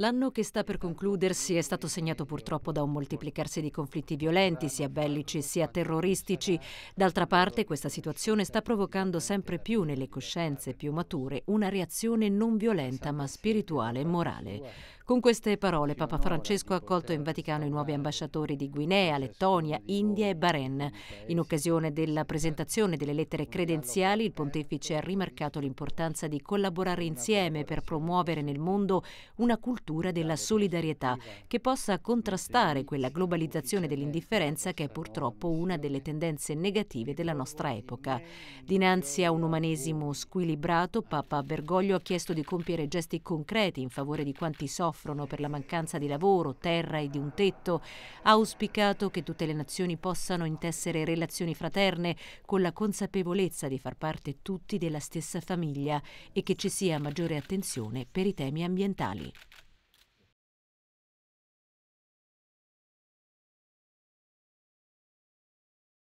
L'anno che sta per concludersi è stato segnato purtroppo da un moltiplicarsi di conflitti violenti, sia bellici sia terroristici. D'altra parte, questa situazione sta provocando sempre più nelle coscienze più mature una reazione non violenta ma spirituale e morale. Con queste parole Papa Francesco ha accolto in Vaticano i nuovi ambasciatori di Guinea, eh, Lettonia, India e Bahrain. In occasione della presentazione delle lettere credenziali, il eh, pontefice ha eh, rimarcato l'importanza di collaborare insieme per promuovere nel mondo una cultura della solidarietà che possa contrastare quella globalizzazione dell'indifferenza che è purtroppo una delle tendenze negative della nostra epoca. Dinanzi a un umanesimo squilibrato, Papa Bergoglio ha chiesto di compiere gesti concreti in favore di quanti soffrono soffrono per la mancanza di lavoro, terra e di un tetto, ha auspicato che tutte le nazioni possano intessere relazioni fraterne con la consapevolezza di far parte tutti della stessa famiglia e che ci sia maggiore attenzione per i temi ambientali.